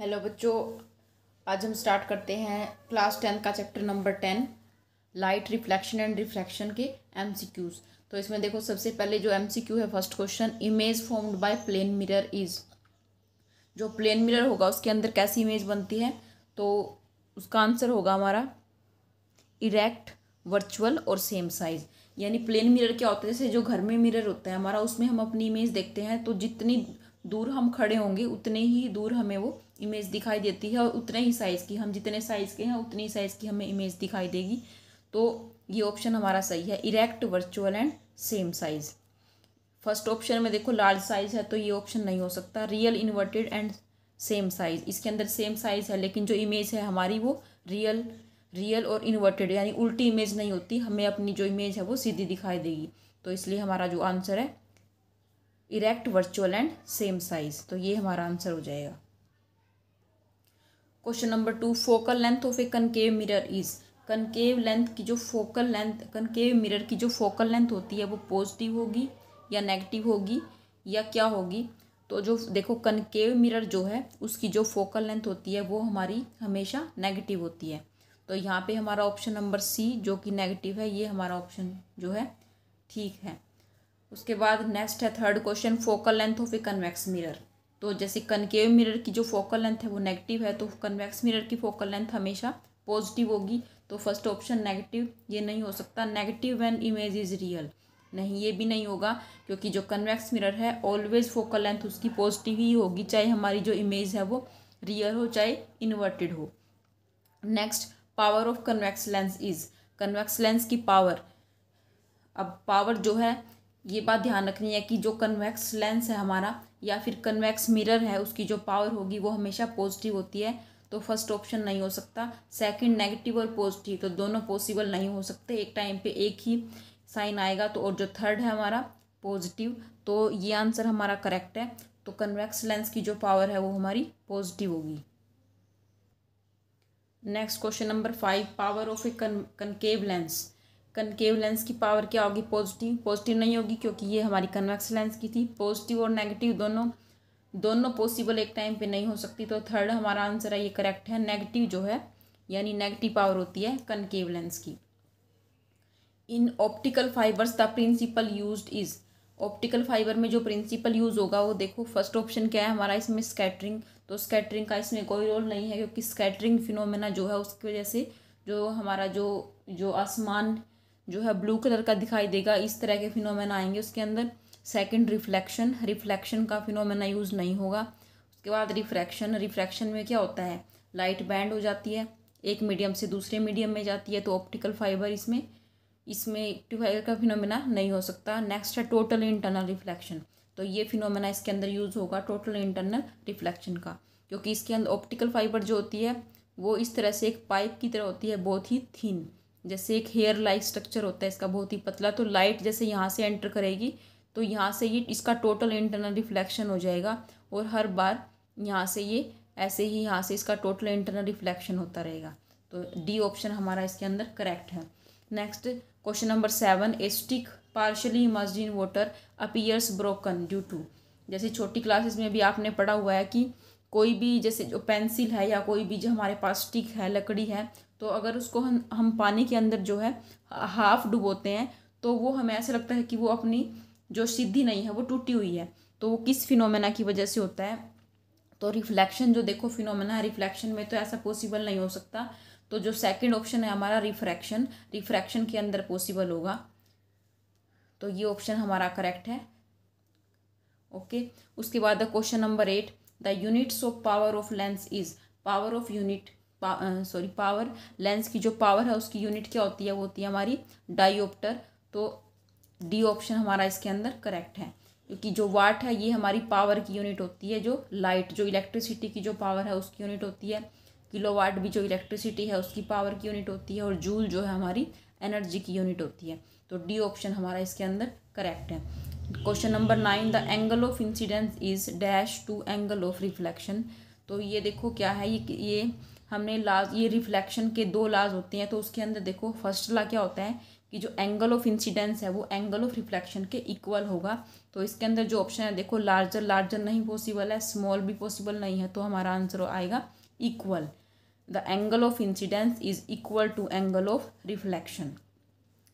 hello बच्चों आज हम स्टार्ट करते हैं क्लास टेंथ का chapter number ten light reflection and reflection के एमसीक्यूज तो इसमें देखो सबसे पहले जो एमसीक्यू है first question image formed by plane mirror is जो प्लेन मिरर होगा उसके अंदर कैसी इमेज बनती है तो उसका आंसर होगा हमारा इरेक्ट वर्चुअल और सेम साइज़ यानी प्लेन मिरर क्या होता है जैसे जो घर में मिरर होता है हमारा उसमें हम अपनी इमेज देखते हैं तो जितनी दूर हम खड़े होंगे उतने ही दूर हमें वो इमेज दिखाई देती है और उतने ही साइज़ की हम जितने साइज़ के हैं उतनी ही साइज़ की हमें इमेज दिखाई देगी तो ये ऑप्शन हमारा सही है erect virtual and same size first option में देखो लार्ज साइज़ है तो ये ऑप्शन नहीं हो सकता real inverted and same size इसके अंदर सेम साइज़ है लेकिन जो इमेज है हमारी वो रियल रियल और इन्वर्टेड यानी उल्टी इमेज नहीं होती हमें अपनी जो इमेज है वो सीधी दिखाई देगी तो इसलिए हमारा जो आंसर है erect virtual and same size तो ये हमारा आंसर हो जाएगा question number two focal length of a concave mirror is concave length की जो फोकल लेंथ कनकेव मिरर की जो फोकल लेंथ होती है वो पॉजिटिव होगी या नेगेटिव होगी या क्या होगी तो जो देखो कनकेव मिरर जो है उसकी जो फोकल लेंथ होती है वो हमारी हमेशा नेगेटिव होती है तो यहाँ पे हमारा ऑप्शन नंबर सी जो कि नेगेटिव है ये हमारा ऑप्शन जो है ठीक है उसके बाद नेक्स्ट है third question focal length of a convex mirror तो जैसे कनकेव मिरर की जो फोकल लेंथ है वो नेगेटिव है तो कन्वेक्स मिरर की फोकल लेंथ हमेशा पॉजिटिव होगी तो फर्स्ट ऑप्शन नेगेटिव ये नहीं हो सकता negative when image is real नहीं ये भी नहीं होगा क्योंकि जो कन्वेक्स मिरर है ऑलवेज फोकल लेंथ उसकी पॉजिटिव ही होगी चाहे हमारी जो इमेज है वो रियल हो चाहे इन्वर्टेड हो next power of convex lens is convex lens की पावर अब पावर जो है ये बात ध्यान रखनी है कि जो कन्वेक्स लेंस है हमारा या फिर कन्वेक्स मिरर है उसकी जो पावर होगी वो हमेशा पॉजिटिव होती है तो फर्स्ट ऑप्शन नहीं हो सकता सेकंड नेगेटिव और पॉजिटिव तो दोनों पॉसिबल नहीं हो सकते एक टाइम पे एक ही साइन आएगा तो और जो थर्ड है हमारा पॉजिटिव तो ये आंसर हमारा करेक्ट है तो कन्वेक्स लेंस की जो पावर है वो हमारी पॉजिटिव होगी next question number five power of a concave lens concave lens की पावर क्या होगी पॉजिटिव पॉजिटिव नहीं होगी क्योंकि ये हमारी कन्वेक्स लेंस की थी पॉजिटिव और नेगेटिव दोनों दोनों पॉसिबल एक टाइम पे नहीं हो सकती तो थर्ड हमारा आंसर है ये करेक्ट है नेगेटिव जो है यानी नेगेटिव पावर होती है कनकेव लेंस की in optical fibers the principle use is optical fiber में जो प्रिंसिपल यूज़ होगा वो देखो फर्स्ट ऑप्शन क्या है हमारा इसमें स्कैटरिंग तो स्कैटरिंग का इसमें कोई रोल नहीं है क्योंकि स्कैटरिंग फिनोमेना जो है उसकी वजह से जो हमारा जो जो आसमान जो है ब्लू कलर का दिखाई देगा इस तरह के फिनोमेना आएंगे उसके अंदर सेकंड रिफ्लेक्शन रिफ्लेक्शन का फिनोमेना यूज़ नहीं होगा उसके बाद रिफ्रैक्शन रिफ्रैक्शन में क्या होता है लाइट बैंड हो जाती है एक मीडियम से दूसरे मीडियम में जाती है तो ऑप्टिकल फाइबर इसमें इसमें फाइबर का फिनोमेना नहीं हो सकता नेक्स्ट है टोटल इंटरनल रिफ्लेक्शन तो ये फिनोमेना इसके अंदर यूज़ होगा टोटल इंटरनल रिफ्लेक्शन का क्योंकि इसके अंदर ऑप्टिकल फाइबर जो होती है वो इस तरह से एक पाइप की तरह होती है बहुत ही थीन जैसे एक हेयर लाइक स्ट्रक्चर होता है इसका बहुत ही पतला तो लाइट जैसे यहाँ से एंटर करेगी तो यहाँ से ये इसका टोटल इंटरनल रिफ्लेक्शन हो जाएगा और हर बार यहाँ से ये ऐसे ही यहाँ से इसका टोटल इंटरनल रिफ्लेक्शन होता रहेगा तो डी ऑप्शन हमारा इसके अंदर करेक्ट है next question number seven a stick partially emerge in water appears broken due to जैसे छोटी क्लासेस में भी आपने पढ़ा हुआ है कि कोई भी जैसे जो पेंसिल है या कोई भी जो हमारे पास स्टिक है लकड़ी है तो अगर उसको हम हम पानी के अंदर जो है हाफ डुबोते हैं तो वो हमें ऐसा लगता है कि वो अपनी जो सीधी नहीं है वो टूटी हुई है तो वो किस फिनोमेना की वजह से होता है तो रिफ्लेक्शन जो देखो फिनोमेना है रिफ्लेक्शन में तो ऐसा पॉसिबल नहीं हो सकता तो जो सेकंड ऑप्शन है हमारा रिफ्रैक्शन रिफ्रैक्शन के अंदर पॉसिबल होगा तो ये ऑप्शन हमारा करेक्ट है ओके उसके बाद question number eight the units of power of lens is power of unit पा, सॉरी पावर लेंस की जो पावर है उसकी यूनिट क्या होती है वो होती है हमारी डायोप्टर तो डी ऑप्शन हमारा इसके अंदर करेक्ट है क्योंकि जो वाट है ये हमारी पावर की यूनिट होती है जो लाइट जो इलेक्ट्रिसिटी की जो पावर है उसकी यूनिट होती है किलो वाट भी जो इलेक्ट्रिसिटी है उसकी पावर की यूनिट होती है और जूल जो है हमारी एनर्जी की यूनिट होती है तो डी ऑप्शन हमारा इसके अंदर करेक्ट है question number nine the angle of incidence is dash to angle of reflection तो ये देखो क्या है ये ये हमने लाज ये रिफ्लेक्शन के दो लाज होते हैं तो उसके अंदर देखो फर्स्ट ला क्या होता है कि जो एंगल ऑफ इंसिडेंस है वो एंगल ऑफ रिफ्लेक्शन के इक्वल होगा तो इसके अंदर जो ऑप्शन है देखो लार्जर लार्जर नहीं पॉसिबल है स्मॉल भी पॉसिबल नहीं है तो हमारा आंसर आएगा equal the angle of incidence is equal to angle of reflection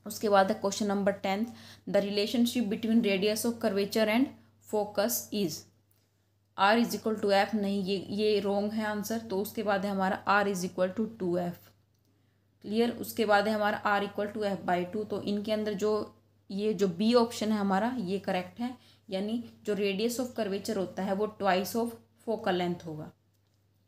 उसके बाद है question number tenth the relationship between radius of curvature and focus is R is equal to F नहीं ये ये रोंग है आंसर तो उसके बाद है हमारा R is equal to two F clear उसके बाद है हमारा R equal to F by two तो इनके अंदर जो ये जो बी ऑप्शन है हमारा ये करेक्ट है यानी जो रेडियस ऑफ कर्वेचर होता है वो ट्वाइस ऑफ फोकल लेंथ होगा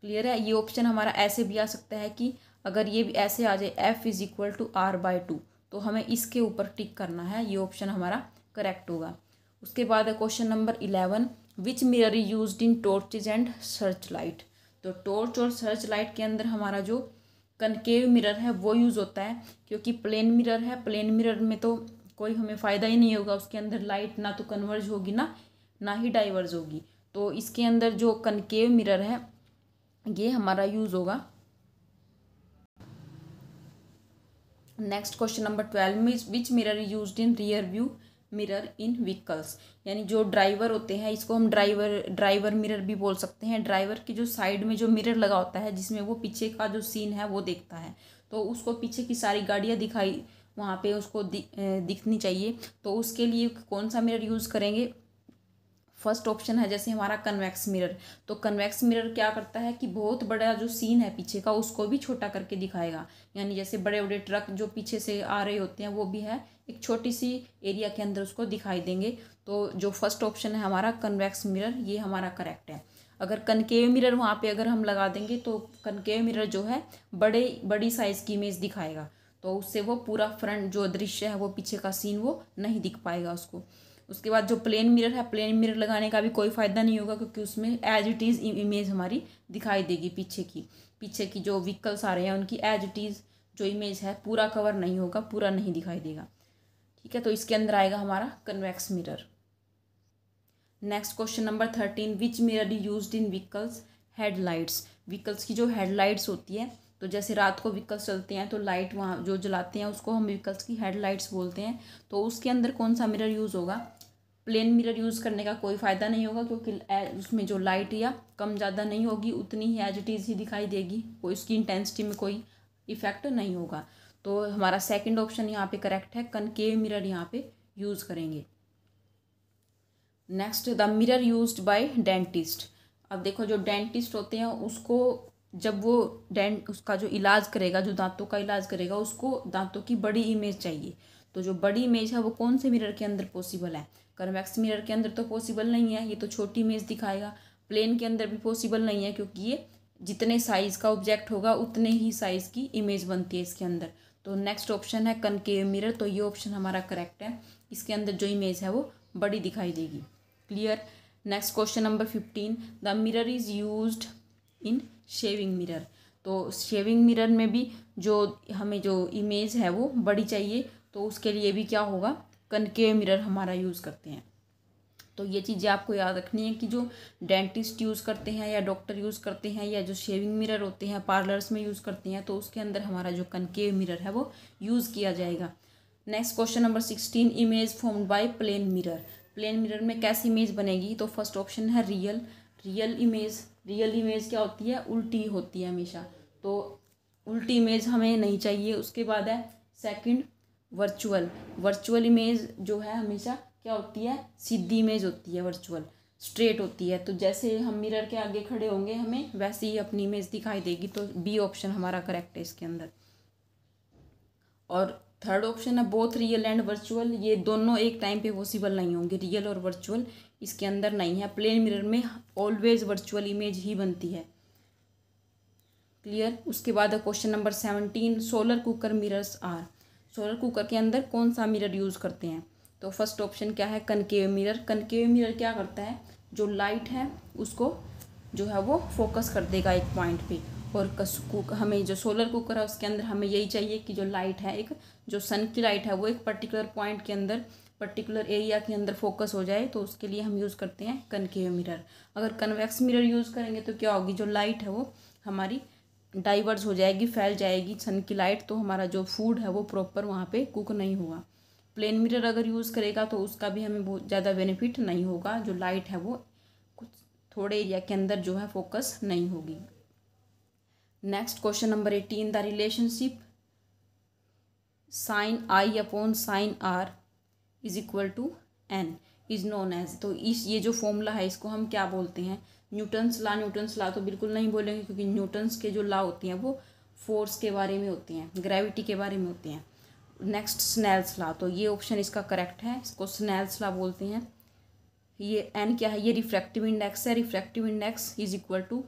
क्लियर है ये ऑप्शन हमारा ऐसे भी आ सकता है कि अगर ये भी ऐसे आ जाए F is equal to R by two तो हमें इसके ऊपर टिक करना है ये ऑप्शन हमारा करेक्ट होगा उसके बाद है question number eleven which mirror is use in torches and search light तो टोर्च और सर्च लाइट के अंदर हमारा जो कनकेव मिरर है वो यूज़ होता है क्योंकि प्लेन मिरर है प्लेन मिरर में तो कोई हमें फ़ायदा ही नहीं होगा उसके अंदर लाइट ना तो कन्वर्ज होगी ना ना ही डाइवर्ज होगी तो इसके अंदर जो कनकेव मिरर है ये हमारा यूज़ होगा नेक्स्ट क्वेश्चन नंबर ट्वेल्व में which mirror use in rear view mirror in vehicles यानी जो ड्राइवर होते हैं इसको हम ड्राइवर ड्राइवर मिरर भी बोल सकते हैं ड्राइवर की जो साइड में जो मिरर लगा होता है जिसमें वो पीछे का जो सीन है वो देखता है तो उसको पीछे की सारी गाड़ियाँ दिखाई वहाँ पे उसको दि, दिखनी चाहिए तो उसके लिए कौन सा मिरर यूज़ करेंगे फर्स्ट ऑप्शन है जैसे हमारा कन्वेक्स मिरर तो कन्वेक्स मिरर क्या करता है कि बहुत बड़ा जो सीन है पीछे का उसको भी छोटा करके दिखाएगा यानी जैसे बड़े बड़े ट्रक जो पीछे से आ रहे होते हैं वो भी है एक छोटी सी एरिया के अंदर उसको दिखाई देंगे तो जो फर्स्ट ऑप्शन है हमारा कन्वेक्स मिरर ये हमारा करेक्ट है अगर कनकेव मिरर वहाँ पे अगर हम लगा देंगे तो कनकेव मिरर जो है बड़े बड़ी साइज़ की इमेज दिखाएगा तो उससे वो पूरा फ्रंट जो दृश्य है वो पीछे का सीन वो नहीं दिख पाएगा उसको उसके बाद जो प्लेन मिरर है प्लेन मिरर लगाने का भी कोई फ़ायदा नहीं होगा क्योंकि उसमें एज इट इज़ इमेज हमारी दिखाई देगी पीछे की पीछे की जो व्हीकल्स आ रहे हैं उनकी एज इट इज़ जो इमेज है पूरा कवर नहीं होगा पूरा नहीं दिखाई देगा ठीक है तो इसके अंदर आएगा हमारा convex mirror next question number thirteen which mirror use in vehicles headlights vehicles की जो हेडलाइट्स होती है तो जैसे रात को व्हीकल्स चलते हैं तो लाइट वहाँ जो जलाते हैं उसको हम व्हीकल्स की हेडलाइट्स बोलते हैं तो उसके अंदर कौन सा मिरर यूज़ होगा प्लेन मिरर यूज़ करने का कोई फ़ायदा नहीं होगा क्योंकि उसमें जो लाइट या कम ज़्यादा नहीं होगी उतनी ही एज इट इज़ ही दिखाई देगी कोई उसकी इंटेंसिटी में कोई इफ़ेक्ट नहीं होगा तो हमारा सेकंड ऑप्शन यहाँ पे करेक्ट है कनकेव मिरर यहाँ पे यूज़ करेंगे next the mirror use by dentist अब देखो जो डेंटिस्ट होते हैं उसको जब वो डेंट उसका जो इलाज करेगा जो दांतों का इलाज करेगा उसको दांतों की बड़ी इमेज चाहिए तो जो बड़ी इमेज है वो कौन से मिरर के अंदर पॉसिबल है कर्मैक्स मिरर के अंदर तो पॉसिबल नहीं है ये तो छोटी इमेज दिखाएगा प्लेन के अंदर भी पॉसिबल नहीं है क्योंकि ये जितने साइज़ का ऑब्जेक्ट होगा उतने ही साइज़ की इमेज बनती है इसके अंदर तो नेक्स्ट ऑप्शन है कनकेव मिरर तो ये ऑप्शन हमारा करेक्ट है इसके अंदर जो इमेज है वो बड़ी दिखाई देगी clear next question number fifteen the mirror is use in shaving mirror तो शेविंग मिरर में भी जो हमें जो इमेज है वो बड़ी चाहिए तो उसके लिए भी क्या होगा कनकेव मिरर हमारा यूज़ करते हैं तो ये चीज़ें आपको याद रखनी है कि जो डेंटिस्ट यूज़ करते हैं या डॉक्टर यूज़ करते हैं या जो शेविंग मिरर होते हैं पार्लर्स में यूज़ करते हैं तो उसके अंदर हमारा जो कनकेव मिरर है वो यूज़ किया जाएगा next question number sixteen image formed by plane mirror plane mirror में कैसी इमेज बनेगी तो फर्स्ट ऑप्शन है real real image real image क्या होती है उल्टी होती है हमेशा तो उल्टी इमेज हमें नहीं चाहिए उसके बाद है सेकंड वर्चुअल वर्चुअल इमेज जो है हमेशा क्या होती है सीधी इमेज होती है वर्चुअल स्ट्रेट होती है तो जैसे हम मिरर के आगे खड़े होंगे हमें वैसे ही अपनी इमेज दिखाई देगी तो बी ऑप्शन हमारा करेक्ट है इसके अंदर और थर्ड ऑप्शन है बोथ रियल एंड वर्चुअल ये दोनों एक टाइम पे पॉसिबल नहीं होंगे रियल और वर्चुअल इसके अंदर नहीं है प्लेन मिरर में ऑलवेज वर्चुअल इमेज ही बनती है क्लियर उसके बाद question number seventeen solar cooker mirrors are solar cooker के अंदर कौन सा मिरर यूज़ करते हैं तो फर्स्ट ऑप्शन क्या है कनकेव मिरर कनकेव मिरर क्या करता है जो लाइट है उसको जो है वो फोकस कर देगा एक पॉइंट पे और कुक हमें जो सोलर कुकर है उसके अंदर हमें यही चाहिए कि जो लाइट है एक जो सन की लाइट है वो एक पर्टिकुलर पॉइंट के अंदर पर्टिकुलर एरिया के अंदर फोकस हो जाए तो उसके लिए हम यूज़ करते हैं कनकेव मिरर अगर कन्वेक्स मिरर यूज़ करेंगे तो क्या होगी जो लाइट है वो हमारी डाइवर्स हो जाएगी फैल जाएगी सन की लाइट तो हमारा जो फूड है वो प्रॉपर वहाँ पे कुक नहीं हुआ प्लेन मिरर अगर यूज़ करेगा तो उसका भी हमें बहुत ज़्यादा बेनिफिट नहीं होगा जो लाइट है वो कुछ थोड़े एरिया के अंदर जो है फोकस नहीं होगी next question number eighteen the relationship sine I upon sine R is equal to N is known as तो इस ये जो फॉर्मूला है इसको हम क्या बोलते हैं न्यूटन्स ला न्यूटन्स ला तो बिल्कुल नहीं बोलेंगे क्योंकि न्यूटन्स के जो ला होती हैं वो फोर्स के बारे में होती हैं ग्रेविटी के बारे में होती हैं नेक्स्ट स्नैल्स लॉ तो ये ऑप्शन इसका करेक्ट है इसको स्नैल्स लॉ बोलते हैं ये एन क्या है ये रिफ्रैक्टिव इंडेक्स है refractive index is equal to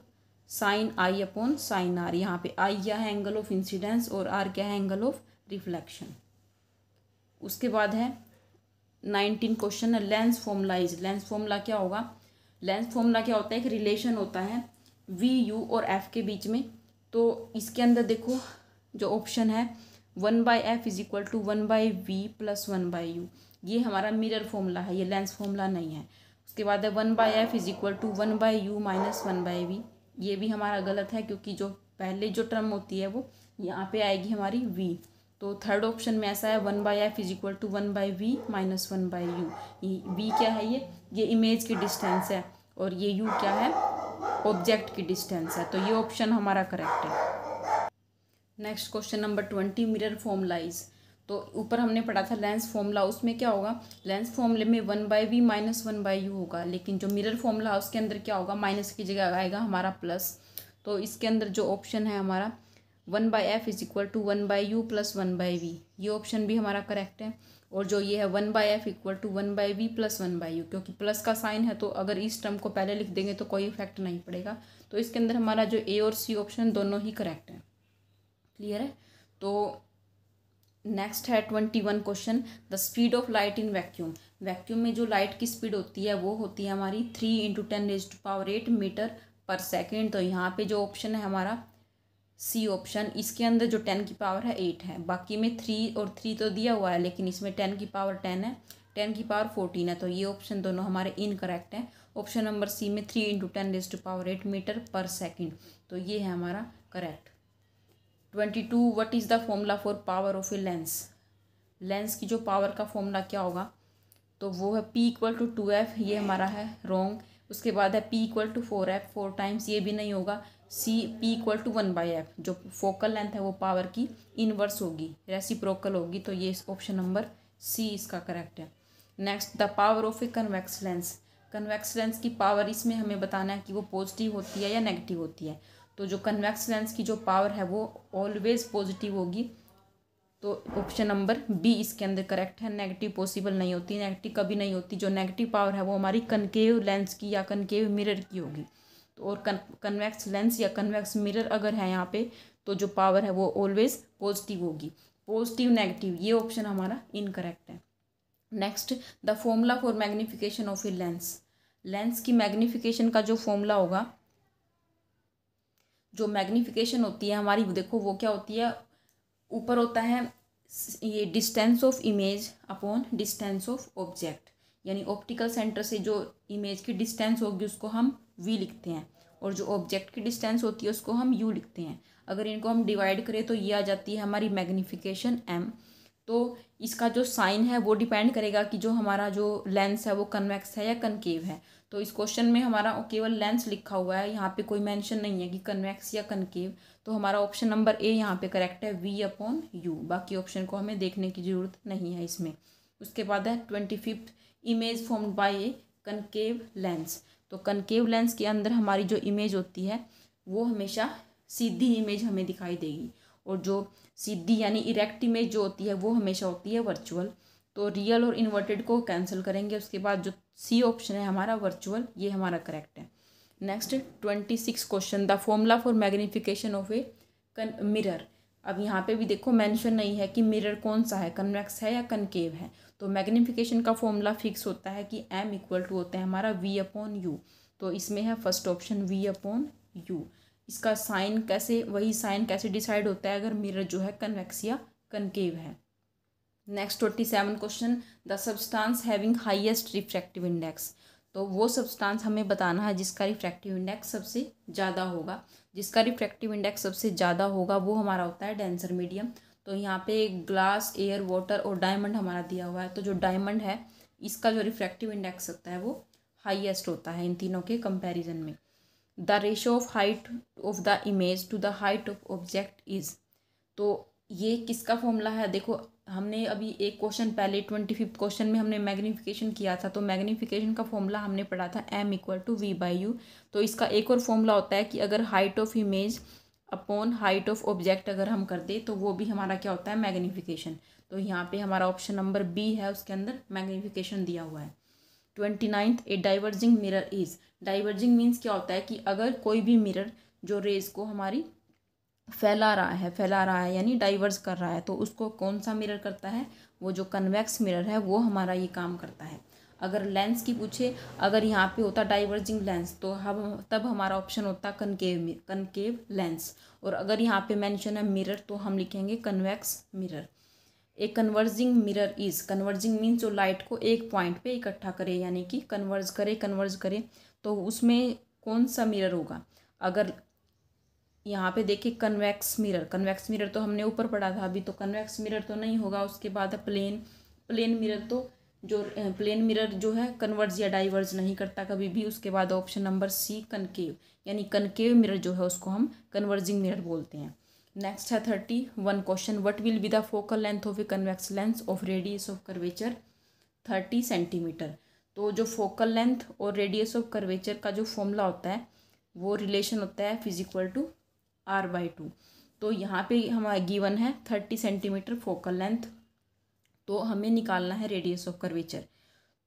sine I upon sine R यहाँ पे आई क्या है एंगल ऑफ इंसिडेंस और आर क्या है एंगल ऑफ रिफ्लेक्शन उसके बाद है नाइनटीन क्वेश्चन है lens formula is lens formula क्या होगा लेंस फॉर्मूला क्या होता है एक रिलेशन होता है वी यू और एफ के बीच में तो इसके अंदर देखो जो ऑप्शन है one by F is equal to one by V plus one by U ये हमारा मिरर फॉर्मूला है ये लेंस फॉर्मूला नहीं है उसके बाद है one by F is equal to one by U minus one by V ये भी हमारा गलत है क्योंकि जो पहले जो टर्म होती है वो यहाँ पे आएगी हमारी वी तो थर्ड ऑप्शन में ऐसा है one by F is equal to one by V minus one by U V क्या है ये ये इमेज की डिस्टेंस है और ये यू क्या है ऑब्जेक्ट की डिस्टेंस है तो ये ऑप्शन हमारा करेक्ट है next question number twenty mirror formula is तो ऊपर हमने पढ़ा था लेंस फॉर्मूला उसमें क्या होगा लेंस फॉर्मूले में one by V minus one by U होगा लेकिन जो मिरर फॉर्मूला उसके अंदर क्या होगा माइनस की जगह आएगा हमारा प्लस तो इसके अंदर जो ऑप्शन है हमारा one by F is equal to one by U plus one by V ये ऑप्शन भी हमारा करेक्ट है और जो ये है one by F equal to one by V plus one by U क्योंकि प्लस का साइन है तो अगर इस टर्म को पहले लिख देंगे तो कोई इफेक्ट नहीं पड़ेगा तो इसके अंदर हमारा जो ए और सी ऑप्शन दोनों ही करेक्ट है क्लियर है तो नेक्स्ट है twenty one question the speed of light in vacuum vacuum में जो लाइट की स्पीड होती है वो होती है हमारी three into ten raise to power eight metre per second तो यहाँ पे जो ऑप्शन है हमारा सी ऑप्शन इसके अंदर जो टेन की पावर है एट है बाकी में थ्री और थ्री तो दिया हुआ है लेकिन इसमें टेन की पावर टेन है टेन की पावर फोर्टीन है तो ये ऑप्शन दोनों हमारे इनकरेक्ट हैं ऑप्शन नंबर सी में three into ten raise to power eight metre per second तो ये है हमारा correct twenty two what is the formula for power of a lens lens की जो पावर का फॉर्मूला क्या होगा तो वो है P equal to two F ये हमारा है रॉन्ग उसके बाद है P equal to four F four times ये भी नहीं होगा C P equal to one by F जो फोकल लेंथ है वो पावर की इनवर्स होगी रेसिप्रोकल होगी तो ये ऑप्शन नंबर सी इसका करेक्ट है next the power of a convex lens convex lens की पावर इसमें हमें बताना है कि वो पॉजिटिव होती है या नेगेटिव होती है तो जो कन्वेक्स लेंस की जो पावर है वो ऑलवेज़ पॉजिटिव होगी तो ऑप्शन नंबर बी इसके अंदर करेक्ट है नेगेटिव पॉसिबल नहीं होती नेगेटिव कभी नहीं होती जो नेगेटिव पावर है वो हमारी कनकेव लेंस की या कनकेव मिरर की होगी तो और कन कन्वेक्स लेंस या कन्वेक्स मिरर अगर है यहाँ पे तो जो पावर है वो ऑलवेज़ पॉजिटिव होगी पॉजिटिव नेगेटिव ये ऑप्शन हमारा इनकरेक्ट है next the formula for magnification of a lens lens की मैग्नीफिकेशन का जो फॉर्मूला होगा जो मैग्नीफिकेशन होती है हमारी देखो वो क्या होती है ऊपर होता है ये distance of image upon distance of object यानी ऑप्टिकल सेंटर से जो इमेज की डिस्टेंस होगी उसको हम वी लिखते हैं और जो ऑब्जेक्ट की डिस्टेंस होती है उसको हम यू लिखते हैं अगर इनको हम डिवाइड करें तो ये आ जाती है हमारी मैग्नीफिकेशन एम तो इसका जो साइन है वो डिपेंड करेगा कि जो हमारा जो लेंस है वो कन्वेक्स है या कनकेव है तो इस क्वेश्चन में हमारा केवल लेंस लिखा हुआ है यहाँ पे कोई मेंशन नहीं है कि कन्वेक्स या कनकेव तो हमारा ऑप्शन नंबर ए यहाँ पे करेक्ट है वी अपॉन यू बाकी ऑप्शन को हमें देखने की ज़रूरत नहीं है इसमें उसके बाद है twenty fifth image formed by a concave lens तो कनकेव लेंस के अंदर हमारी जो इमेज होती है वो हमेशा सीधी इमेज हमें दिखाई देगी और जो सीधी यानी इरेक्ट इमेज जो होती है वो हमेशा होती है वर्चुअल तो रियल और इन्वर्टेड को कैंसिल करेंगे उसके बाद जो सी ऑप्शन है हमारा वर्चुअल ये हमारा करेक्ट है next twenty six question the formula for magnification of a कन मिरर अब यहाँ पे भी देखो मेंशन नहीं है कि मिरर कौन सा है कन्वेक्स है या कनकेव है तो मैग्निफिकेशन का फॉर्मूला फिक्स होता है कि एम इक्वल टू होता है हमारा वी अपॉन यू तो इसमें है first option V upon U इसका साइन कैसे वही साइन कैसे डिसाइड होता है अगर मिरर जो है कन्वेक्स या कनकेव है next twenty seven question the substance having highest refractive index तो वो सब्सटेंस हमें बताना है जिसका रिफ्रैक्टिव इंडेक्स सबसे ज़्यादा होगा जिसका रिफ्रैक्टिव इंडेक्स सबसे ज़्यादा होगा वो हमारा होता है डेंसर मीडियम तो यहाँ पे ग्लास एयर वाटर और डायमंड हमारा दिया हुआ है तो जो डायमंड है इसका जो रिफ्रैक्टिव इंडेक्स होता है वो हाइएस्ट होता है इन तीनों के कंपेरिजन में the ratio of height of the image to the height of object is तो ये किसका फॉर्मूला है देखो हमने अभी एक क्वेश्चन पहले ट्वेंटी फिफ्थ क्वेश्चन में हमने मैग्नीफिकेशन किया था तो मैग्नीफिकेशन का फॉर्मूला हमने पढ़ा था M equal to V by U तो इसका एक और फॉर्मूला होता है कि अगर height of image upon height of object अगर हम कर दें तो वो भी हमारा क्या होता है मैग्नीफिकेशन तो यहाँ पे हमारा ऑप्शन नंबर बी है उसके अंदर मैग्नीफिकेशन दिया हुआ है twenty ninth a diverging mirror is diverging means क्या होता है कि अगर कोई भी मिरर जो रेज को हमारी फैला रहा है फैला रहा है यानी डाइवर्स कर रहा है तो उसको कौन सा मिरर करता है वो जो कन्वेक्स मिरर है वो हमारा ये काम करता है अगर लेंस की पूछे अगर यहाँ पे होता डाइवर्जिंग लेंस तो हम तब हमारा ऑप्शन होता कनकेव कनकेव लेंस और अगर यहाँ पे मेंशन है मिरर तो हम लिखेंगे convex mirror a converging mirror is converging means जो लाइट को एक पॉइंट पे इकट्ठा करे यानी कि कन्वर्ज करे कन्वर्ज करे तो उसमें कौन सा मिरर होगा अगर यहाँ पे देखिए कन्वेक्स मिरर कन्वेक्स मिरर तो हमने ऊपर पढ़ा था अभी तो कन्वेक्स मिरर तो नहीं होगा उसके बाद प्लेन प्लेन मिरर तो जो प्लेन मिरर जो है कन्वर्ज या डाइवर्ज नहीं करता कभी भी उसके बाद ऑप्शन नंबर सी कनकेव यानी कनकेव मिरर जो है उसको हम कन्वर्जिंग मिरर बोलते हैं नेक्स्ट है thirty one question what will be the focal length of a convex lens of radius of curvature thirty centimetre तो जो फोकल लेंथ और रेडियस ऑफ कर्वेचर का जो फॉर्मूला होता है वो रिलेशन होता है F equal to R by two तो यहाँ पे हमारा गिवन है थर्टी सेंटीमीटर फोकल लेंथ तो हमें निकालना है रेडियस ऑफ कर्वेचर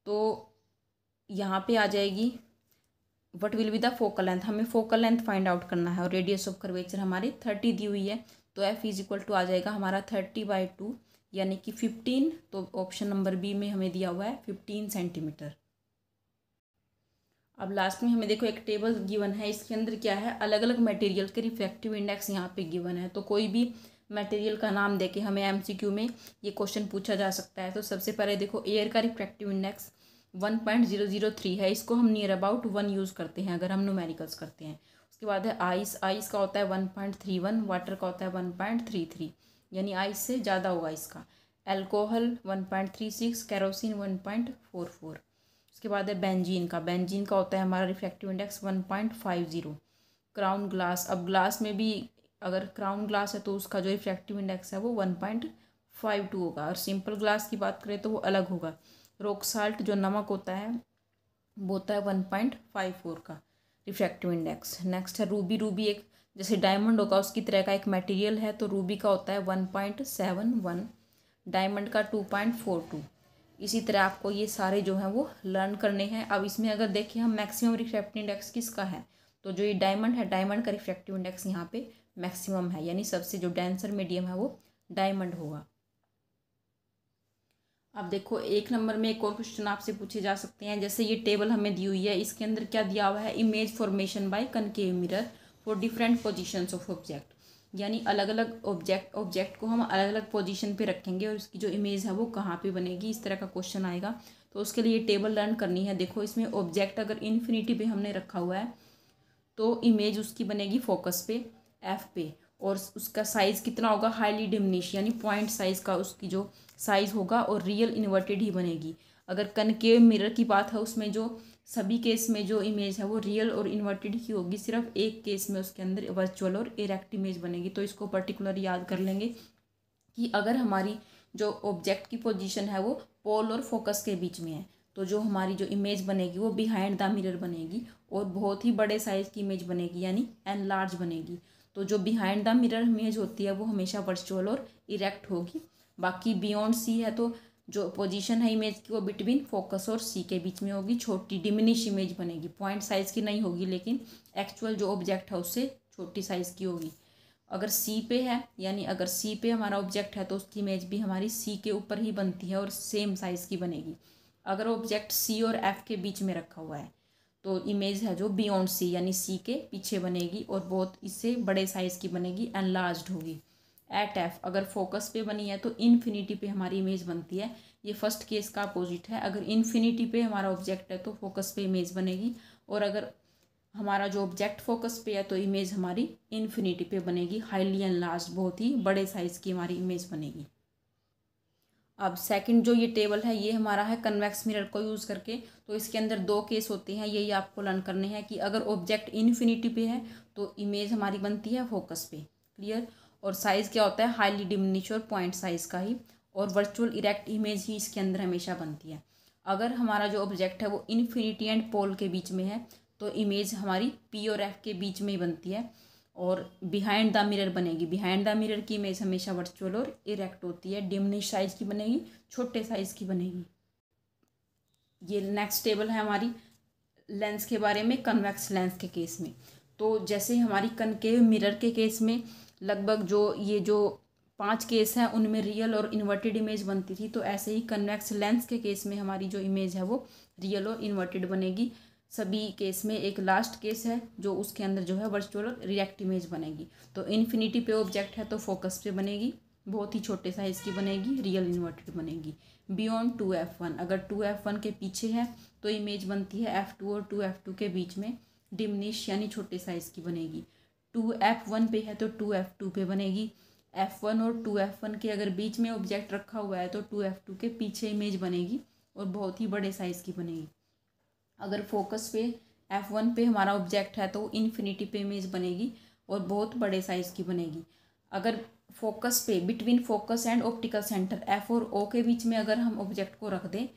तो यहाँ पे आ जाएगी what will be the focal length हमें फोकल लेंथ फाइंड आउट करना है और रेडियस ऑफ कर्वेचर हमारी थर्टी दी हुई है तो एफ इज इक्वल टू आ जाएगा हमारा थर्टी बाई टू यानी कि फिफ्टीन तो ऑप्शन नंबर बी में हमें दिया हुआ है फिफ्टीन सेंटीमीटर अब लास्ट में हमें देखो एक टेबल गिवन है इसके अंदर क्या है अलग अलग मटेरियल के रिफेक्टिव इंडेक्स यहाँ पे गिवन है तो कोई भी मटेरियल का नाम देके हमें एमसीक्यू में ये क्वेश्चन पूछा जा सकता है तो सबसे पहले देखो एयर का refractive index one point zero zero three है इसको हम नियर अबाउट वन यूज़ करते हैं अगर हम नोमेरिकल्स करते हैं उसके बाद है आइस आइस का होता है one point three one water का होता है वन पॉइंट थ्री थ्री यानी आइस से ज़्यादा होगा इसका alcohol one point three six kerosene one point four four उसके बाद है बेंजीन का बेंजीन का होता है हमारा reflective index one point five zero crown glass अब ग्लास में भी अगर क्राउन ग्लास है तो उसका जो रिफ्लेक्टिव इंडेक्स है वो वन पॉइंट फाइव टू होगा और सिंपल ग्लास की बात करें तो वो अलग होगा रोक साल्ट जो नमक होता है वो होता है वन पॉइंट फाइव फोर का रिफ्रैक्टिव इंडेक्स नेक्स्ट है रूबी रूबी एक जैसे डायमंड होगा उसकी तरह का एक मटेरियल है तो रूबी का होता है one point seven one diamond का टू पॉइंट फोर टू इसी तरह आपको ये सारे जो हैं वो लर्न करने हैं अब इसमें अगर देखें हम मैक्सिमम रिफ्रैक्टिव इंडेक्स किसका है तो जो ये डायमंड है डायमंड का रिफ्रैक्टिव इंडेक्स यहाँ पे मैक्सिमम है यानी सबसे जो डेंसर मीडियम है वो डायमंड होगा अब देखो एक नंबर में एक और क्वेश्चन आपसे पूछे जा सकते हैं जैसे ये टेबल हमें दी हुई है इसके अंदर क्या दिया हुआ है image formation by concave mirror for different position of object यानी अलग अलग ऑब्जेक्ट ऑब्जेक्ट को हम अलग अलग पोजीशन पे रखेंगे और उसकी जो इमेज है वो कहाँ पे बनेगी इस तरह का क्वेश्चन आएगा तो उसके लिए टेबल लर्न करनी है देखो इसमें ऑब्जेक्ट अगर इन्फिनिटी पे हमने रखा हुआ है तो इमेज उसकी बनेगी फोकस पे एफ़ पे और उसका साइज़ कितना होगा हाईली डिमनिश यानी पॉइंट साइज़ का उसकी जो साइज़ होगा और रियल इन्वर्टेड ही बनेगी अगर कनकेव मिरर की बात है उसमें जो सभी केस में जो इमेज है वो रियल और इन्वर्टेड ही होगी सिर्फ एक केस में उसके अंदर वर्चुअल और इरेक्ट इमेज बनेगी तो इसको पर्टिकुलर याद कर लेंगे कि अगर हमारी जो ऑब्जेक्ट की पोजीशन है वो पोल और फोकस के बीच में है तो जो हमारी जो इमेज बनेगी वो बिहाइंड द मिरर बनेगी और बहुत ही बड़े साइज़ की इमेज बनेगी यानी एन लार्ज बनेगी तो जो बिहाइंड द मिरर इमेज होती है वो हमेशा वर्चुअल और इरेक्ट होगी बाकी बियॉन्ड सी है तो जो पोजीशन है इमेज की वो बिटवीन फोकस और सी के बीच में होगी छोटी डिमिनिश इमेज बनेगी पॉइंट साइज़ की नहीं होगी लेकिन एक्चुअल जो ऑब्जेक्ट है उससे छोटी साइज़ की होगी अगर सी पे है यानी अगर सी पे हमारा ऑब्जेक्ट है तो उसकी इमेज भी हमारी सी के ऊपर ही बनती है और सेम साइज़ की बनेगी अगर ऑब्जेक्ट सी और एफ के बीच में रखा हुआ है तो इमेज है जो बियॉन्ड सी यानी सी के पीछे बनेगी और बहुत इससे बड़े साइज़ की बनेगी एनलार्ज होगी एट एफ अगर फोकस पे बनी है तो इन्फिनिटी पे हमारी इमेज बनती है ये फर्स्ट केस का अपोजिट है अगर इन्फिनिटी पे हमारा ऑब्जेक्ट है तो फोकस पे इमेज बनेगी और अगर हमारा जो ऑब्जेक्ट फोकस पे है तो इमेज हमारी इन्फिनिटी पे बनेगी हाईली एंड लार्ज बहुत ही बड़े साइज़ की हमारी इमेज बनेगी अब सेकंड जो ये टेबल है ये हमारा है कन्वेक्स मिरर को यूज़ करके तो इसके अंदर दो केस होते हैं यही आपको लर्न करने हैं कि अगर ऑब्जेक्ट इन्फिनिटी पे है तो इमेज हमारी बनती है फोकस पे क्लियर और साइज़ क्या होता है हाईली डिमिनिश्योर पॉइंट साइज़ का ही और वर्चुअल इरेक्ट इमेज ही इसके अंदर हमेशा बनती है अगर हमारा जो ऑब्जेक्ट है वो इन्फिनिटी एंड पोल के बीच में है तो इमेज हमारी पी और एफ के बीच में ही बनती है और बिहाइंड द मिरर बनेगी बिहाइंड द मिरर की इमेज हमेशा वर्चुअल और इरेक्ट होती है डिमनिश साइज़ की बनेगी छोटे साइज़ की बनेगी ये नेक्स्ट टेबल है हमारी लेंस के बारे में कन्वेक्स लेंस के केस में तो जैसे हमारी कनकेव मिरर के केस में लगभग जो ये जो पांच केस हैं उनमें रियल और इन्वर्टेड इमेज बनती थी तो ऐसे ही कन्वेक्स लेंस के केस में हमारी जो इमेज है वो रियल और इन्वर्टेड बनेगी सभी केस में एक लास्ट केस है जो उसके अंदर जो है वर्चुअल और रिएक्ट इमेज बनेगी तो इन्फिनिटी पे ऑब्जेक्ट है तो फोकस पे बनेगी बहुत ही छोटे साइज़ की बनेगी रियल इन्वर्टेड बनेगी बियॉन्ड टू एफ वन अगर टू एफ वन के पीछे है तो इमेज बनती है एफ़ टू और टू एफ़ टू के बीच में डिमनिश यानी छोटे साइज़ की बनेगी टू एफ वन पे है तो टू एफ टू पे बनेगी एफ वन और टू एफ वन के अगर बीच में ऑब्जेक्ट रखा हुआ है तो टू एफ टू के पीछे इमेज बनेगी और बहुत ही बड़े साइज़ की बनेगी अगर फोकस पे एफ वन पे हमारा ऑब्जेक्ट है तो इन्फिनिटी पे इमेज बनेगी और बहुत बड़े साइज़ की बनेगी अगर फोकस पे between focus and optical centre F और ओ के बीच में अगर हम ऑब्जेक्ट को रख दें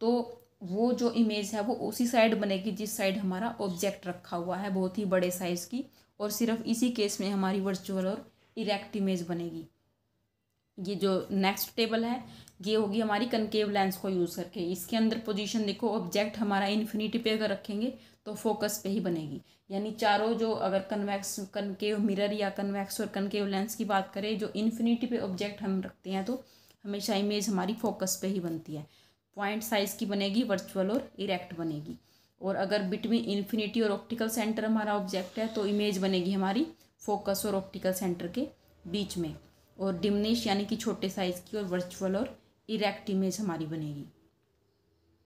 तो वो जो इमेज है वो उसी साइड बनेगी जिस साइड हमारा ऑब्जेक्ट रखा हुआ है बहुत ही बड़े साइज़ की और सिर्फ इसी केस में हमारी वर्चुअल और इरेक्ट इमेज बनेगी ये जो नेक्स्ट टेबल है ये होगी हमारी कनकेव लेंस को यूज़ करके इसके अंदर पोजीशन देखो ऑब्जेक्ट हमारा इन्फिनिटी पे अगर रखेंगे तो फोकस पे ही बनेगी यानी चारों जो अगर कन्वेक्स कनकेव मिरर या कन्वेक्स और कनकेव लेंस की बात करें जो इन्फिनिटी पे ऑब्जेक्ट हम रखते हैं तो हमेशा इमेज हमारी फोकस पे ही बनती है पॉइंट साइज़ की बनेगी वर्चुअल और इरेक्ट बनेगी और अगर बिटवीन इन्फिनिटी और ऑप्टिकल सेंटर हमारा ऑब्जेक्ट है तो इमेज बनेगी हमारी फोकस और ऑप्टिकल सेंटर के बीच में और डिमनिश यानी कि छोटे साइज़ की और वर्चुअल और इरेक्ट इमेज हमारी बनेगी